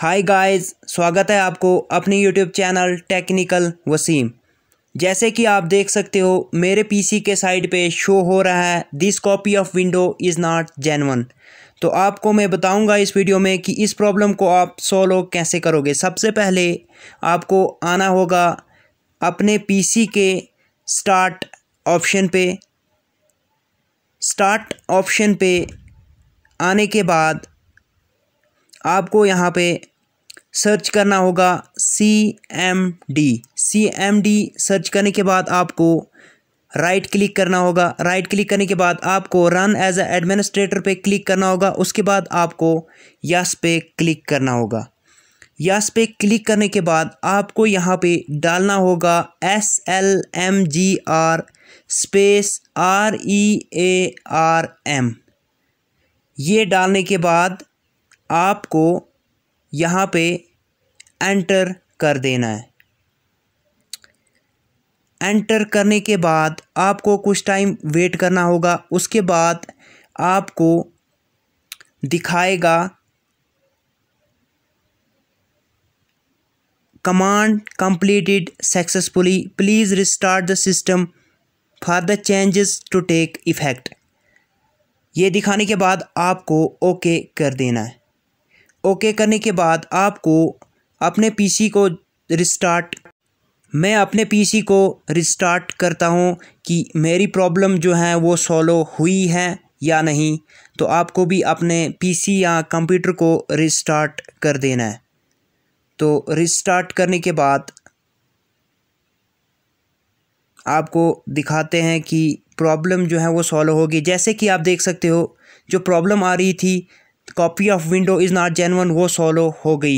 hi guys स्वागत है आपको अपने यूट्यूब चैनल टेक्निकल वसीम जैसे कि आप देख सकते हो मेरे पीसी के साइड पे शो हो रहा है this copy of window is not genuine तो आपको मैं बताऊंगा इस वीडियो में कि इस प्रॉब्लम को आप सॉल्व कैसे करोगे सबसे पहले आपको आना होगा अपने पीसी के स्टार्ट ऑप्शन पे स्टार्ट ऑप्शन पे आने के बाद आपको यहाँ पे सर्च करना होगा C M D C M D search करने के बाद आपको राइट right क्लिक करना होगा राइट right क्लिक करने के बाद आपको रन एज ए एडमिनिस्ट्रेटर पे क्लिक करना होगा उसके बाद आपको यस पे क्लिक करना होगा यस पे क्लिक करने के बाद आपको यहाँ पे डालना होगा S L M G R space R E A R M ये डालने के बाद आपको यहाँ पे एंटर कर देना है एंटर करने के बाद आपको कुछ टाइम वेट करना होगा उसके बाद आपको दिखाएगा command completed successfully please restart the system for the changes to take effect ये दिखाने के बाद आपको ओके okay कर देना है ओके करने के बाद आपको अपने पीसी को रिस्टार्ट मैं अपने पीसी को रिस्टार्ट करता हूँ कि मेरी प्रॉब्लम जो है वो सॉलो हुई है या नहीं तो आपको भी अपने पीसी या कंप्यूटर को रिस्टार्ट कर देना है तो रिस्टार्ट करने के बाद आपको दिखाते हैं कि प्रॉब्लम जो है वो सॉल्व होगी जैसे कि आप देख सकते हो जो प्रॉब्लम आ रही थी copy of window is not genuine वो सोलो हो गई